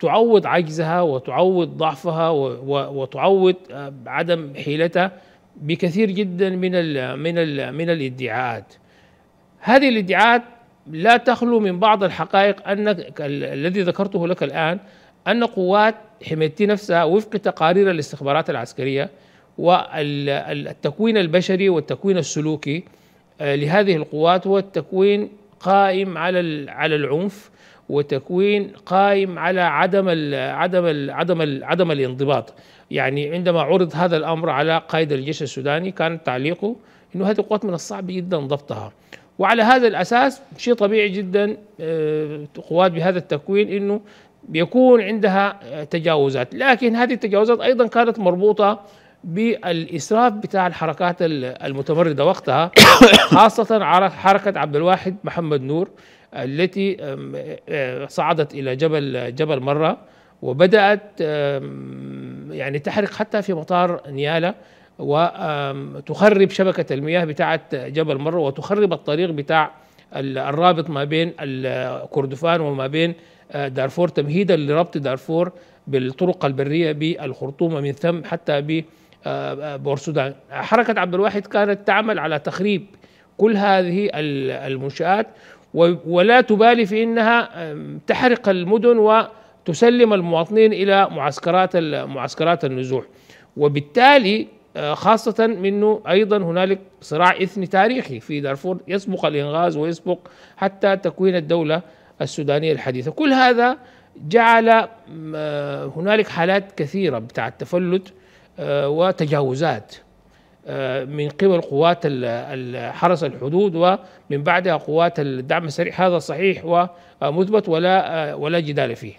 تعوض عجزها وتعوض ضعفها وتعوض آه، عدم حيلتها بكثير جدا من الـ من الـ من الادعاءات هذه الادعاءات لا تخلو من بعض الحقائق انك الذي ذكرته لك الان ان قوات حميتي نفسها وفق تقارير الاستخبارات العسكريه والتكوين البشري والتكوين السلوكي آه، لهذه القوات هو التكوين قائم على على العنف وتكوين قائم على عدم ال عدم الـ عدم الـ عدم الانضباط يعني عندما عرض هذا الامر على قائد الجيش السوداني كان تعليقه انه هذه القوات من الصعب جدا ضبطها وعلى هذا الاساس شيء طبيعي جدا آه، قوات بهذا التكوين انه بيكون عندها تجاوزات لكن هذه التجاوزات ايضا كانت مربوطه بالاسراف بتاع الحركات المتمرده وقتها خاصه على حركه عبد الواحد محمد نور التي أه، صعدت الى جبل جبل مره وبدات يعني تحرق حتى في مطار نياله وتخرب شبكه المياه بتاعه جبل مره وتخرب الطريق بتاع الرابط ما بين كردفان وما بين أه، دارفور تمهيدا لربط دارفور بالطرق البريه بالخرطوم ومن ثم حتى ب بورسودان حركة عبد الواحد كانت تعمل على تخريب كل هذه المنشآت ولا تبالي في أنها تحرق المدن وتسلم المواطنين إلى معسكرات معسكرات النزوح وبالتالي آه، خاصة منه أيضا هنالك صراع إثني تاريخي في دارفور يسبق الإنغاز ويسبق حتى تكوين الدولة السودانية الحديثة كل هذا جعل آه، هنالك حالات كثيرة بتاع التفلت آه، وتجاوزات آه، من قبل قوات حرس الحدود ومن بعدها قوات الدعم السريع هذا صحيح ومثبت ولا آه، ولا جدال فيه